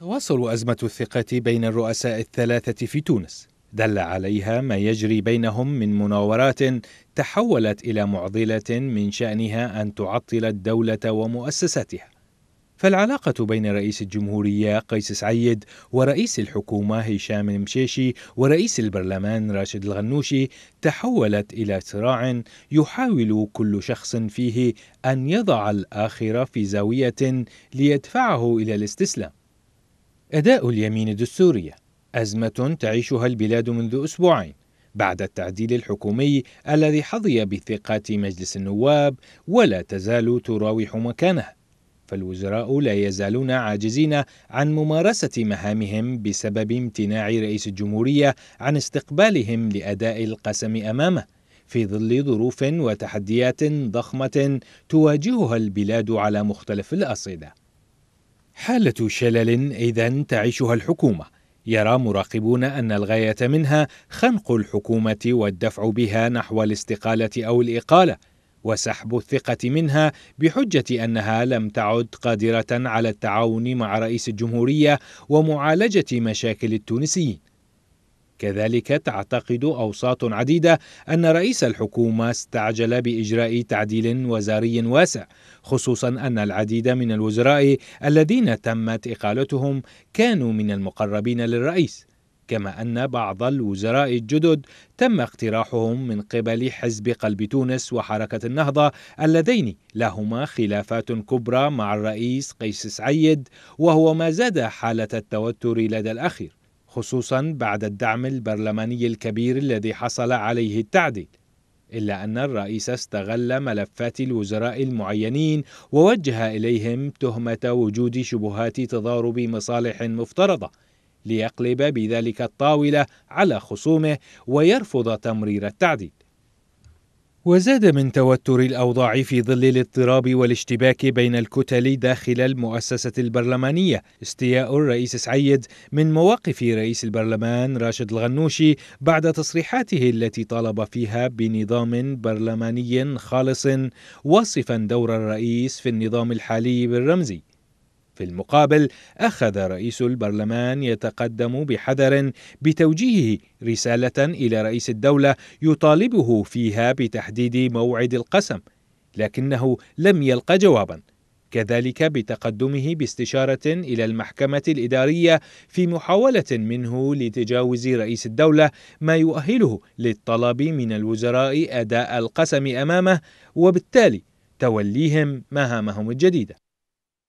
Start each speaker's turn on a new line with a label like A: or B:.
A: تواصل أزمة الثقة بين الرؤساء الثلاثة في تونس دل عليها ما يجري بينهم من مناورات تحولت إلى معضلة من شأنها أن تعطل الدولة ومؤسساتها فالعلاقة بين رئيس الجمهورية قيس سعيد ورئيس الحكومة هشام المشيشي ورئيس البرلمان راشد الغنوشي تحولت إلى صراع يحاول كل شخص فيه أن يضع الآخر في زاوية ليدفعه إلى الاستسلام أداء اليمين الدستورية أزمة تعيشها البلاد منذ أسبوعين بعد التعديل الحكومي الذي حظي بثقة مجلس النواب ولا تزال تراوح مكانها فالوزراء لا يزالون عاجزين عن ممارسة مهامهم بسبب امتناع رئيس الجمهورية عن استقبالهم لأداء القسم أمامه في ظل ظروف وتحديات ضخمة تواجهها البلاد على مختلف الأصعدة حالة شلل إذا تعيشها الحكومة يرى مراقبون أن الغاية منها خنق الحكومة والدفع بها نحو الاستقالة أو الإقالة وسحب الثقة منها بحجة أنها لم تعد قادرة على التعاون مع رئيس الجمهورية ومعالجة مشاكل التونسيين كذلك تعتقد أوساط عديدة أن رئيس الحكومة استعجل بإجراء تعديل وزاري واسع خصوصا أن العديد من الوزراء الذين تمت إقالتهم كانوا من المقربين للرئيس كما أن بعض الوزراء الجدد تم اقتراحهم من قبل حزب قلب تونس وحركة النهضة اللذين لهما خلافات كبرى مع الرئيس قيس سعيد وهو ما زاد حالة التوتر لدى الأخير خصوصا بعد الدعم البرلماني الكبير الذي حصل عليه التعديل إلا أن الرئيس استغل ملفات الوزراء المعينين ووجه إليهم تهمة وجود شبهات تضارب مصالح مفترضة ليقلب بذلك الطاولة على خصومه ويرفض تمرير التعديل وزاد من توتر الأوضاع في ظل الاضطراب والاشتباك بين الكتل داخل المؤسسة البرلمانية استياء الرئيس سعيد من مواقف رئيس البرلمان راشد الغنوشي بعد تصريحاته التي طالب فيها بنظام برلماني خالص واصفا دور الرئيس في النظام الحالي بالرمزي في المقابل أخذ رئيس البرلمان يتقدم بحذر بتوجيهه رسالة إلى رئيس الدولة يطالبه فيها بتحديد موعد القسم، لكنه لم يلق جوابا. كذلك بتقدمه باستشارة إلى المحكمة الإدارية في محاولة منه لتجاوز رئيس الدولة ما يؤهله للطلب من الوزراء أداء القسم أمامه وبالتالي توليهم مهامهم الجديدة.